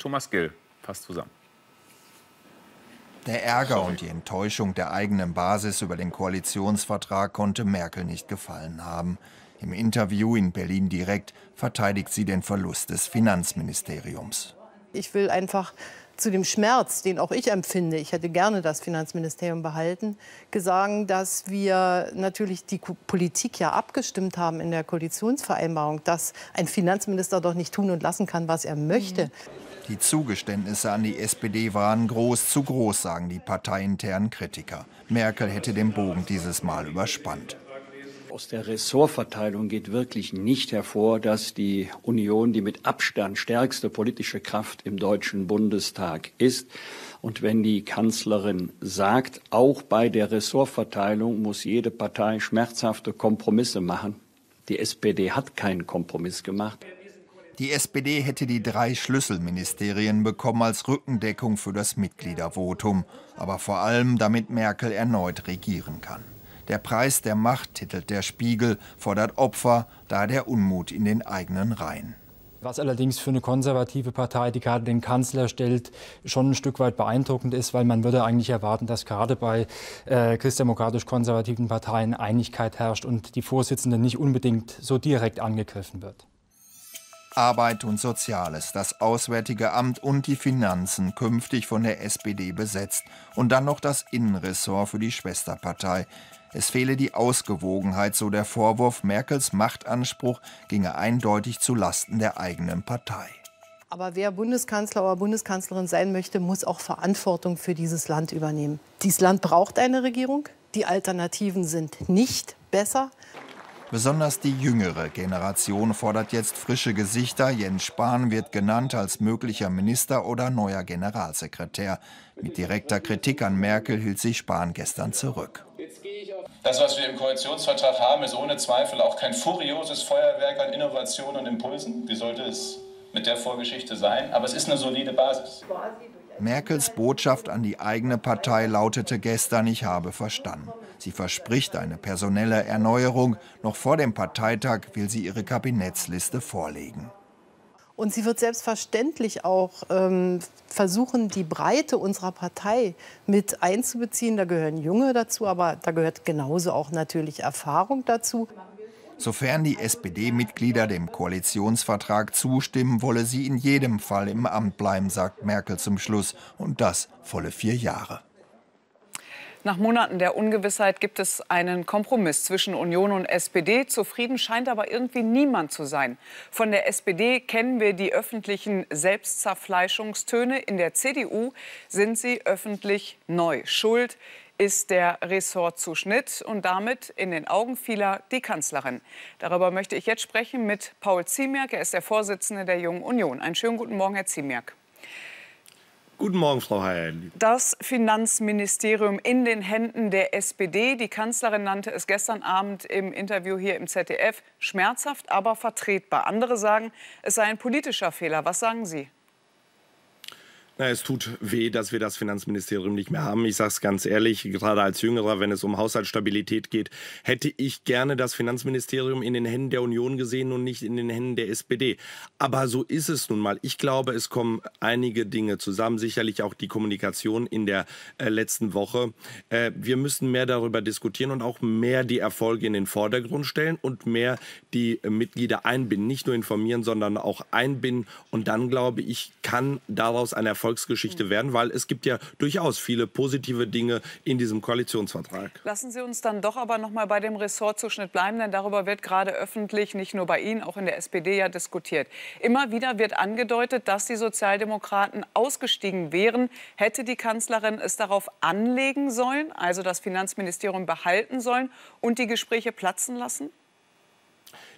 Thomas Gill fasst zusammen. Der Ärger Sorry. und die Enttäuschung der eigenen Basis über den Koalitionsvertrag konnte Merkel nicht gefallen haben. Im Interview in Berlin direkt verteidigt sie den Verlust des Finanzministeriums. Ich will einfach zu dem Schmerz, den auch ich empfinde, ich hätte gerne das Finanzministerium behalten, gesagt, dass wir natürlich die Politik ja abgestimmt haben in der Koalitionsvereinbarung, dass ein Finanzminister doch nicht tun und lassen kann, was er möchte. Mhm. Die Zugeständnisse an die SPD waren groß zu groß, sagen die parteiinternen Kritiker. Merkel hätte den Bogen dieses Mal überspannt. Aus der Ressortverteilung geht wirklich nicht hervor, dass die Union die mit Abstand stärkste politische Kraft im Deutschen Bundestag ist. Und wenn die Kanzlerin sagt, auch bei der Ressortverteilung muss jede Partei schmerzhafte Kompromisse machen, die SPD hat keinen Kompromiss gemacht. Die SPD hätte die drei Schlüsselministerien bekommen als Rückendeckung für das Mitgliedervotum, aber vor allem damit Merkel erneut regieren kann. Der Preis der Macht, titelt der Spiegel, fordert Opfer, da der Unmut in den eigenen Reihen. Was allerdings für eine konservative Partei, die gerade den Kanzler stellt, schon ein Stück weit beeindruckend ist, weil man würde eigentlich erwarten, dass gerade bei äh, christdemokratisch-konservativen Parteien Einigkeit herrscht und die Vorsitzende nicht unbedingt so direkt angegriffen wird. Arbeit und Soziales, das Auswärtige Amt und die Finanzen künftig von der SPD besetzt und dann noch das Innenressort für die Schwesterpartei. Es fehle die Ausgewogenheit, so der Vorwurf, Merkels Machtanspruch ginge eindeutig zu Lasten der eigenen Partei. Aber wer Bundeskanzler oder Bundeskanzlerin sein möchte, muss auch Verantwortung für dieses Land übernehmen. Dieses Land braucht eine Regierung. Die Alternativen sind nicht besser. Besonders die jüngere Generation fordert jetzt frische Gesichter. Jens Spahn wird genannt als möglicher Minister oder neuer Generalsekretär. Mit direkter Kritik an Merkel hielt sich Spahn gestern zurück. Das, was wir im Koalitionsvertrag haben, ist ohne Zweifel auch kein furioses Feuerwerk an Innovationen und Impulsen. Wie sollte es mit der Vorgeschichte sein? Aber es ist eine solide Basis. Merkels Botschaft an die eigene Partei lautete gestern, ich habe verstanden. Sie verspricht eine personelle Erneuerung. Noch vor dem Parteitag will sie ihre Kabinettsliste vorlegen. Und sie wird selbstverständlich auch ähm, versuchen, die Breite unserer Partei mit einzubeziehen. Da gehören Junge dazu, aber da gehört genauso auch natürlich Erfahrung dazu. Sofern die SPD-Mitglieder dem Koalitionsvertrag zustimmen, wolle sie in jedem Fall im Amt bleiben, sagt Merkel zum Schluss. Und das volle vier Jahre. Nach Monaten der Ungewissheit gibt es einen Kompromiss zwischen Union und SPD. Zufrieden scheint aber irgendwie niemand zu sein. Von der SPD kennen wir die öffentlichen Selbstzerfleischungstöne. In der CDU sind sie öffentlich neu. Schuld ist der Ressortzuschnitt und damit in den Augen vieler die Kanzlerin. Darüber möchte ich jetzt sprechen mit Paul Ziemiak. Er ist der Vorsitzende der Jungen Union. Einen schönen guten Morgen, Herr Ziemiak. Guten Morgen, Frau Heil. Das Finanzministerium in den Händen der SPD. Die Kanzlerin nannte es gestern Abend im Interview hier im ZDF schmerzhaft, aber vertretbar. Andere sagen, es sei ein politischer Fehler. Was sagen Sie? Na, es tut weh, dass wir das Finanzministerium nicht mehr haben. Ich sage es ganz ehrlich, gerade als Jüngerer, wenn es um Haushaltsstabilität geht, hätte ich gerne das Finanzministerium in den Händen der Union gesehen und nicht in den Händen der SPD. Aber so ist es nun mal. Ich glaube, es kommen einige Dinge zusammen, sicherlich auch die Kommunikation in der äh, letzten Woche. Äh, wir müssen mehr darüber diskutieren und auch mehr die Erfolge in den Vordergrund stellen und mehr die äh, Mitglieder einbinden. Nicht nur informieren, sondern auch einbinden. Und dann, glaube ich, kann daraus ein Erfolg Erfolgsgeschichte mhm. werden, weil es gibt ja durchaus viele positive Dinge in diesem Koalitionsvertrag. Lassen Sie uns dann doch aber noch mal bei dem Ressortzuschnitt bleiben, denn darüber wird gerade öffentlich, nicht nur bei Ihnen, auch in der SPD ja diskutiert. Immer wieder wird angedeutet, dass die Sozialdemokraten ausgestiegen wären, hätte die Kanzlerin es darauf anlegen sollen, also das Finanzministerium behalten sollen und die Gespräche platzen lassen?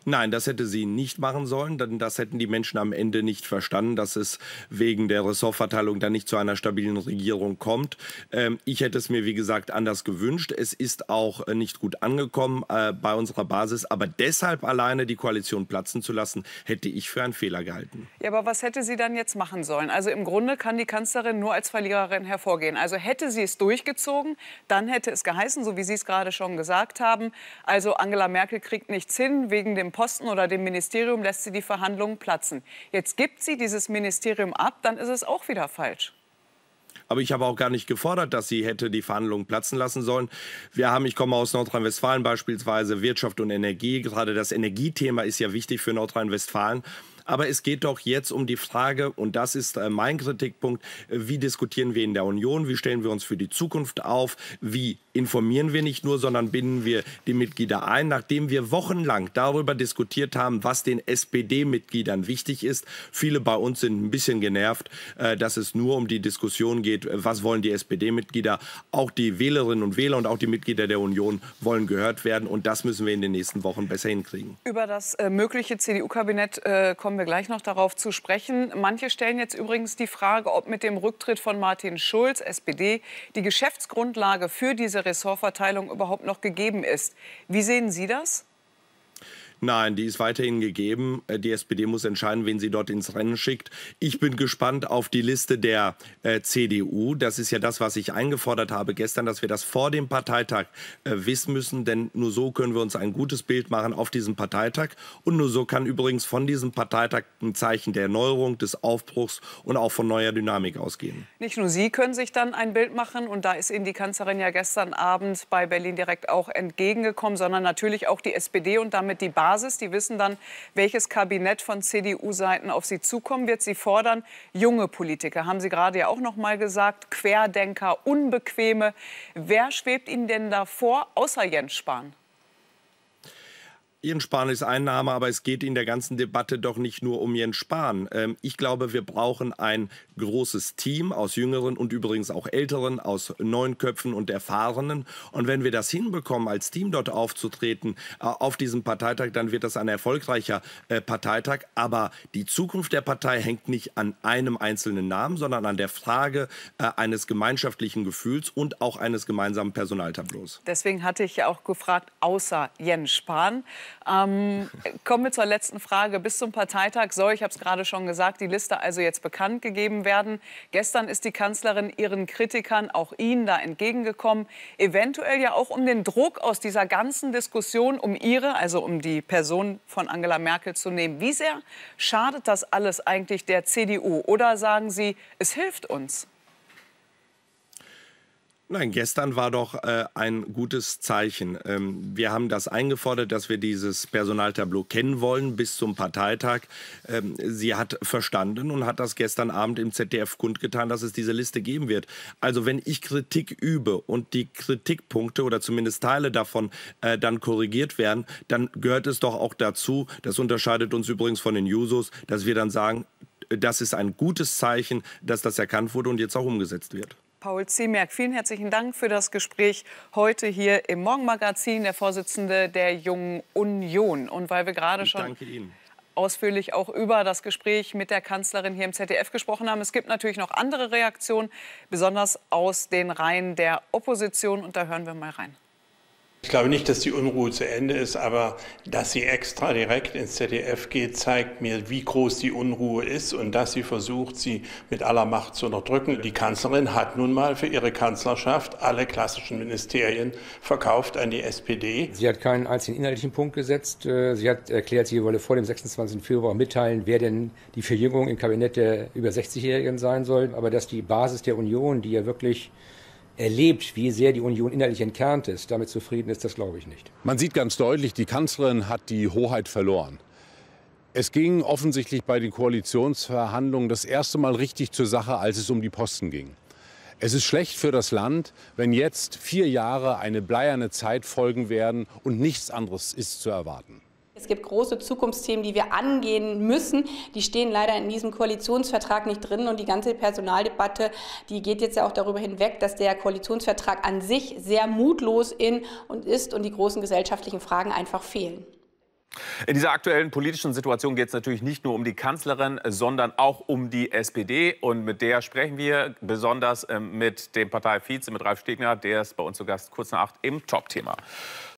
Nein, das hätte sie nicht machen sollen, denn das hätten die Menschen am Ende nicht verstanden, dass es wegen der Ressortverteilung dann nicht zu einer stabilen Regierung kommt. Ähm, ich hätte es mir, wie gesagt, anders gewünscht. Es ist auch äh, nicht gut angekommen äh, bei unserer Basis, aber deshalb alleine die Koalition platzen zu lassen, hätte ich für einen Fehler gehalten. Ja, aber was hätte sie dann jetzt machen sollen? Also im Grunde kann die Kanzlerin nur als Verliererin hervorgehen. Also hätte sie es durchgezogen, dann hätte es geheißen, so wie Sie es gerade schon gesagt haben, also Angela Merkel kriegt nichts hin wegen dem Posten oder dem Ministerium lässt sie die Verhandlungen platzen. Jetzt gibt sie dieses Ministerium ab, dann ist es auch wieder falsch. Aber ich habe auch gar nicht gefordert, dass sie hätte die Verhandlungen platzen lassen sollen. Wir haben, ich komme aus Nordrhein-Westfalen beispielsweise, Wirtschaft und Energie. Gerade das Energiethema ist ja wichtig für Nordrhein-Westfalen. Aber es geht doch jetzt um die Frage, und das ist äh, mein Kritikpunkt, äh, wie diskutieren wir in der Union, wie stellen wir uns für die Zukunft auf, wie informieren wir nicht nur, sondern binden wir die Mitglieder ein, nachdem wir wochenlang darüber diskutiert haben, was den SPD-Mitgliedern wichtig ist. Viele bei uns sind ein bisschen genervt, äh, dass es nur um die Diskussion geht, was wollen die SPD-Mitglieder. Auch die Wählerinnen und Wähler und auch die Mitglieder der Union wollen gehört werden. Und das müssen wir in den nächsten Wochen besser hinkriegen. Über das äh, mögliche CDU-Kabinett äh, kommen kommen wir gleich noch darauf zu sprechen. Manche stellen jetzt übrigens die Frage, ob mit dem Rücktritt von Martin Schulz, SPD, die Geschäftsgrundlage für diese Ressortverteilung überhaupt noch gegeben ist. Wie sehen Sie das? Nein, die ist weiterhin gegeben. Äh, die SPD muss entscheiden, wen sie dort ins Rennen schickt. Ich bin gespannt auf die Liste der äh, CDU. Das ist ja das, was ich eingefordert habe gestern, dass wir das vor dem Parteitag äh, wissen müssen, denn nur so können wir uns ein gutes Bild machen auf diesem Parteitag. Und nur so kann übrigens von diesem Parteitag ein Zeichen der Erneuerung, des Aufbruchs und auch von neuer Dynamik ausgehen. Nicht nur Sie können sich dann ein Bild machen. Und da ist Ihnen die Kanzlerin ja gestern Abend bei Berlin direkt auch entgegengekommen, sondern natürlich auch die SPD und damit die Basis. Basis. Die wissen dann, welches Kabinett von CDU-Seiten auf sie zukommen wird. Sie fordern junge Politiker, haben Sie gerade ja auch noch mal gesagt, Querdenker, Unbequeme. Wer schwebt Ihnen denn da vor, außer Jens Spahn? Jens Spahn ist ein Name, aber es geht in der ganzen Debatte doch nicht nur um Jens Spahn. Ähm, ich glaube, wir brauchen ein großes Team aus jüngeren und übrigens auch älteren, aus neuen Köpfen und Erfahrenen. Und wenn wir das hinbekommen, als Team dort aufzutreten äh, auf diesem Parteitag, dann wird das ein erfolgreicher äh, Parteitag. Aber die Zukunft der Partei hängt nicht an einem einzelnen Namen, sondern an der Frage äh, eines gemeinschaftlichen Gefühls und auch eines gemeinsamen Personaltableaus. Deswegen hatte ich ja auch gefragt, außer Jens Spahn. Ähm, kommen wir zur letzten Frage. Bis zum Parteitag soll, ich habe es gerade schon gesagt, die Liste also jetzt bekannt gegeben werden. Gestern ist die Kanzlerin ihren Kritikern, auch Ihnen, da entgegengekommen. Eventuell ja auch um den Druck aus dieser ganzen Diskussion um Ihre, also um die Person von Angela Merkel zu nehmen. Wie sehr schadet das alles eigentlich der CDU? Oder sagen Sie, es hilft uns? Nein, gestern war doch äh, ein gutes Zeichen. Ähm, wir haben das eingefordert, dass wir dieses Personaltableau kennen wollen bis zum Parteitag. Ähm, sie hat verstanden und hat das gestern Abend im ZDF kundgetan, dass es diese Liste geben wird. Also wenn ich Kritik übe und die Kritikpunkte oder zumindest Teile davon äh, dann korrigiert werden, dann gehört es doch auch dazu, das unterscheidet uns übrigens von den Jusos, dass wir dann sagen, äh, das ist ein gutes Zeichen, dass das erkannt wurde und jetzt auch umgesetzt wird. Paul Ziemerk. Vielen herzlichen Dank für das Gespräch heute hier im Morgenmagazin, der Vorsitzende der Jungen Union. Und weil wir gerade schon ausführlich auch über das Gespräch mit der Kanzlerin hier im ZDF gesprochen haben. Es gibt natürlich noch andere Reaktionen, besonders aus den Reihen der Opposition. Und da hören wir mal rein. Ich glaube nicht, dass die Unruhe zu Ende ist, aber dass sie extra direkt ins ZDF geht, zeigt mir, wie groß die Unruhe ist und dass sie versucht, sie mit aller Macht zu unterdrücken. Die Kanzlerin hat nun mal für ihre Kanzlerschaft alle klassischen Ministerien verkauft an die SPD. Sie hat keinen einzigen inhaltlichen Punkt gesetzt. Äh, sie hat erklärt, sie wolle vor dem 26. Februar mitteilen, wer denn die Verjüngung im Kabinett der über 60-Jährigen sein soll. Aber dass die Basis der Union, die ja wirklich erlebt, wie sehr die Union innerlich entkernt ist, damit zufrieden ist, das glaube ich nicht. Man sieht ganz deutlich, die Kanzlerin hat die Hoheit verloren. Es ging offensichtlich bei den Koalitionsverhandlungen das erste Mal richtig zur Sache, als es um die Posten ging. Es ist schlecht für das Land, wenn jetzt vier Jahre eine bleierne Zeit folgen werden und nichts anderes ist zu erwarten. Es gibt große Zukunftsthemen, die wir angehen müssen. Die stehen leider in diesem Koalitionsvertrag nicht drin. Und die ganze Personaldebatte, die geht jetzt ja auch darüber hinweg, dass der Koalitionsvertrag an sich sehr mutlos in und ist und die großen gesellschaftlichen Fragen einfach fehlen. In dieser aktuellen politischen Situation geht es natürlich nicht nur um die Kanzlerin, sondern auch um die SPD. Und mit der sprechen wir besonders ähm, mit dem Parteivize, mit Ralf Stegner. Der ist bei uns zu Gast kurz nach acht im Top-Thema.